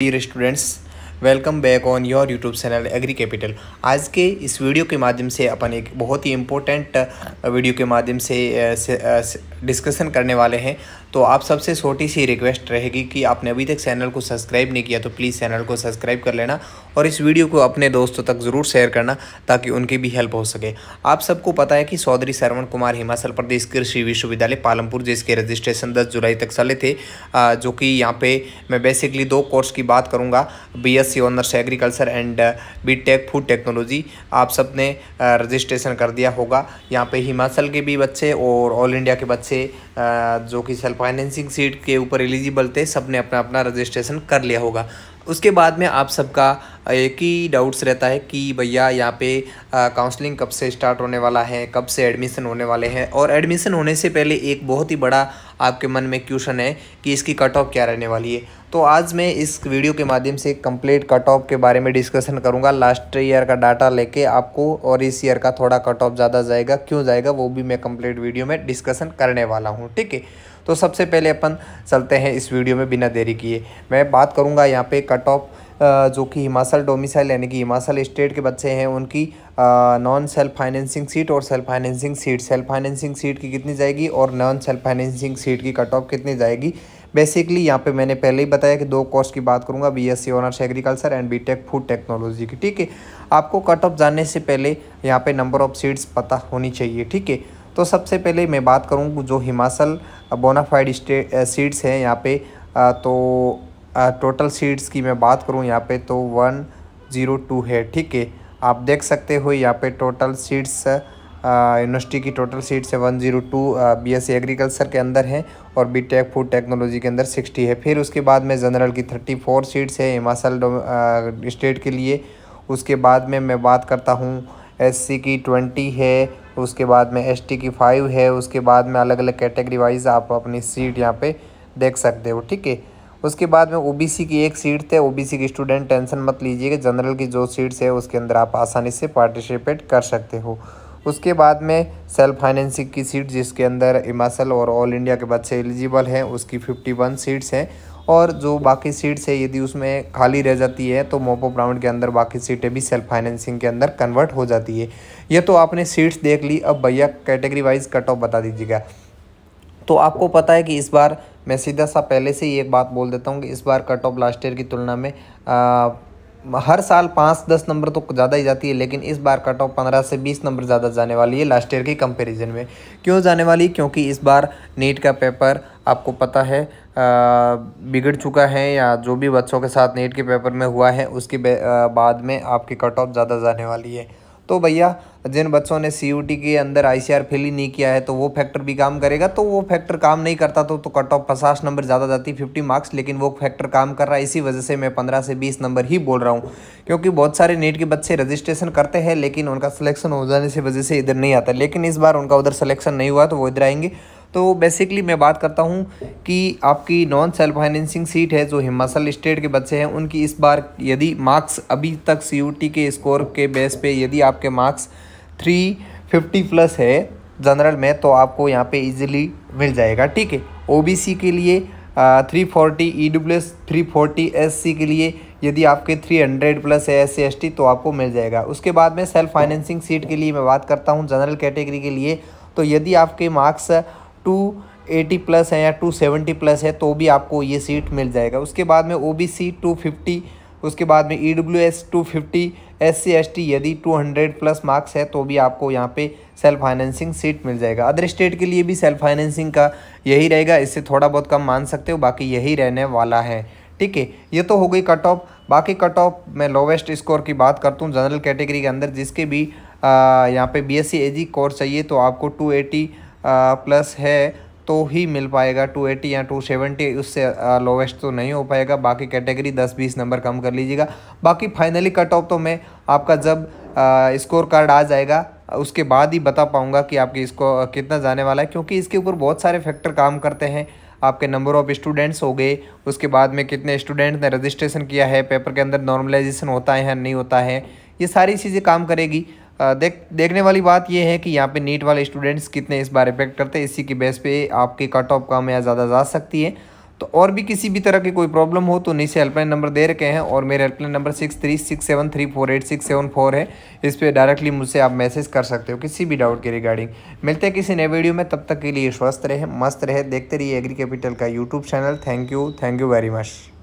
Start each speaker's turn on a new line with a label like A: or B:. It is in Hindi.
A: dear students welcome back on your YouTube channel agri capital आज के इस वीडियो के माध्यम से अपन एक बहुत ही इम्पोर्टेंट वीडियो के माध्यम से, डिस्कशन करने वाले हैं तो आप सबसे छोटी सी रिक्वेस्ट रहेगी कि आपने अभी तक चैनल को सब्सक्राइब नहीं किया तो प्लीज़ चैनल को सब्सक्राइब कर लेना और इस वीडियो को अपने दोस्तों तक ज़रूर शेयर करना ताकि उनकी भी हेल्प हो सके आप सबको पता है कि चौधरी सरवण कुमार हिमाचल प्रदेश कृषि विश्वविद्यालय पालमपुर जिसके रजिस्ट्रेशन दस जुलाई तक चले थे जो कि यहाँ पर मैं बेसिकली दो कोर्स की बात करूँगा B BSc honours agriculture and BTech food technology आप सब ने रजिस्ट्रेशन कर दिया होगा यहाँ पे हिमाचल के भी बच्चे और ऑल इंडिया के बच्चे जो कि सेल्फ फाइनेंसिंग सीट के ऊपर एलिजिबल थे सब ने अपना अपना रजिस्ट्रेशन कर लिया होगा उसके बाद में आप सबका एक ही डाउट्स रहता है कि भैया यहाँ पे काउंसलिंग कब से स्टार्ट होने वाला है कब से एडमिशन होने वाले हैं और एडमिशन होने से पहले एक बहुत ही बड़ा आपके मन में क्वेश्चन है कि इसकी कट ऑफ क्या रहने वाली है तो आज मैं इस वीडियो के माध्यम से कंप्लीट कट ऑफ के बारे में डिस्कशन करूँगा लास्ट ईयर का डाटा लेके आपको और इस ईयर का थोड़ा कट ऑफ ज़्यादा जाएगा क्यों जाएगा वो भी मैं कम्प्लीट वीडियो में डिस्कसन करने वाला हूँ ठीक है तो सबसे पहले अपन चलते हैं इस वीडियो में बिना देरी किए मैं बात करूँगा यहाँ पर कट ऑफ जो कि हिमाचल डोमिसाइल यानी कि हिमाचल स्टेट के बच्चे हैं उनकी नॉन सेल्फ फाइनेंसिंग सीट और self financing seat self financing seat की कितनी जाएगी और नॉन सेल्फ फाइनेंसिंग सीट की कट ऑफ कितनी जाएगी बेसिकली यहाँ पे मैंने पहले ही बताया कि दो कोर्स की बात करूँगा B S C honours agriculture and B tech food technology की ठीक है आपको कट ऑफ जानने से पहले यहाँ पर नंबर ऑफ सीट्स पता होनी चाहिए ठीक है तो सबसे पहले मैं बात करूँ जो हिमाचल बोनाफाइड सीड्स सीट्स हैं यहाँ पे तो टोटल सीट्स की मैं बात करूँ यहाँ पे तो वन ज़ीरो टू है ठीक है आप देख सकते हो यहाँ पे टोटल सीट्स यूनिवर्सिटी की टोटल सीट्स है one zero two B S agriculture के अंदर है और बी टेक फूड टेक्नोलॉजी के अंदर सिक्सटी है फिर उसके बाद में जनरल की थर्टी फोर सीट्स है हिमाचल स्टेट के लिए उसके बाद में मैं बात करता हूँ एससी की ट्वेंटी है उसके बाद में एस की फ़ाइव है उसके बाद में अलग अलग कैटेगरी वाइज आप अपनी सीट यहाँ पे देख सकते हो ठीक है उसके बाद में ओबीसी की एक सीट थे ओबीसी की स्टूडेंट टेंशन मत लीजिएगा जनरल की जो सीट्स है उसके अंदर आप आसानी से पार्टिसिपेट कर सकते हो उसके बाद में सेल्फ फाइनेंसिंग की सीट जिसके अंदर हिमाचल और ऑल इंडिया के बच्चे एलिजिबल हैं उसकी फिफ्टी वन सीट्स हैं और जो बाकी सीट्स है यदि उसमें खाली रह जाती है तो मोपो राउंड के अंदर बाकी सीटें भी सेल्फ फाइनेंसिंग के अंदर कन्वर्ट हो जाती है ये तो आपने सीट्स देख ली अब भैया कैटेगरी वाइज कट ऑफ बता दीजिएगा तो आपको पता है कि इस बार मैं सीधा सा पहले से ही एक बात बोल देता हूँ कि इस बार कट ऑफ लास्ट ईयर की तुलना में हर साल पाँच दस नंबर तो ज़्यादा ही जाती है लेकिन इस बार कट ऑफ पंद्रह से बीस नंबर ज़्यादा जाने वाली है लास्ट ईयर के कंपैरिजन में क्यों जाने वाली क्योंकि इस बार नीट का पेपर आपको पता है बिगड़ चुका है या जो भी बच्चों के साथ नीट के पेपर में हुआ है उसके बाद में आपकी कट ऑफ ज़्यादा जाने वाली है तो भैया जिन बच्चों ने सी के अंदर आई फिल ही नहीं किया है तो वो फैक्टर भी काम करेगा तो वो फैक्टर काम नहीं करता तो, तो कट ऑफ पचास नंबर ज़्यादा जाती फिफ्टी मार्क्स लेकिन वो फैक्टर काम कर रहा है इसी वजह से मैं पंद्रह से बीस नंबर ही बोल रहा हूँ क्योंकि बहुत सारे नेट के बच्चे रजिस्ट्रेशन करते हैं लेकिन उनका सिलेक्शन हो जाने से वजह से इधर नहीं आता लेकिन इस बार उनका उधर सिलेक्शन नहीं हुआ तो वो इधर आएंगे तो बेसिकली मैं बात करता हूँ कि आपकी नॉन सेल्फ फाइनेंसिंग सीट है जो हिमाचल स्टेट के बच्चे हैं उनकी इस बार यदि मार्क्स अभी तक सी के स्कोर के बेस पे यदि आपके मार्क्स थ्री फिफ्टी प्लस है जनरल में तो आपको यहाँ पे इजीली मिल जाएगा ठीक है ओबीसी के लिए three forty E W S three forty S C के लिए यदि आपके थ्री हंड्रेड प्लस है एस सी एस टी तो आपको मिल जाएगा उसके बाद में सेल्फ फाइनेंसिंग सीट के लिए मैं बात करता हूँ जनरल कैटेगरी के लिए तो यदि आपके मार्क्स टू एटी प्लस है या टू सेवेंटी प्लस है तो भी आपको ये सीट मिल जाएगा उसके बाद में O B C two fifty उसके बाद में E W S two fifty S C S T यदि टू हंड्रेड प्लस मार्क्स है तो भी आपको यहाँ पे सेल्फ फाइनेंसिंग सीट मिल जाएगा अदर स्टेट के लिए भी सेल्फ फाइनेंसिंग का यही रहेगा इससे थोड़ा बहुत कम मान सकते हो बाकी यही रहने वाला है ठीक है ये तो हो गई कट ऑफ बाकी कट ऑफ मैं लोवेस्ट स्कोर की बात करता हूँ जनरल कैटेगरी के अंदर जिसके भी यहाँ पे बी एस सी कोर्स चाहिए तो आपको टू एटी प्लस है तो ही मिल पाएगा 280 या 270 उससे लोवेस्ट तो नहीं हो पाएगा बाकी कैटेगरी 10-20 नंबर कम कर लीजिएगा बाकी फाइनली कट ऑफ तो मैं आपका जब स्कोर कार्ड आ जाएगा उसके बाद ही बता पाऊँगा कि आपके इसको कितना जाने वाला है क्योंकि इसके ऊपर बहुत सारे फैक्टर काम करते हैं आपके नंबर ऑफ़ स्टूडेंट्स हो गए उसके बाद में कितने स्टूडेंट ने रजिस्ट्रेशन किया है पेपर के अंदर नॉर्मलाइजेशन होता है या नहीं होता है ये सारी चीज़ें काम करेगी देख देखने वाली बात यह है कि यहाँ पे नीट वाले स्टूडेंट्स कितने इस बार इफेक्ट करते हैं इसी के बेस पे आपके कट ऑफ कम या ज़्यादा जा सकती है तो और भी किसी भी तरह की कोई प्रॉब्लम हो तो नीचे हेल्पलाइन नंबर दे रखे हैं और मेरे helpline number six three six seven three four eight six seven four है इस पर डायरेक्टली मुझसे आप मैसेज कर सकते हो किसी भी डाउट के रिगार्डिंग मिलते हैं किसी नए वीडियो में तब तक के लिए स्वस्थ रहे मस्त रहे देखते रहिए एग्री कैपिटल का YouTube channel thank you thank you very much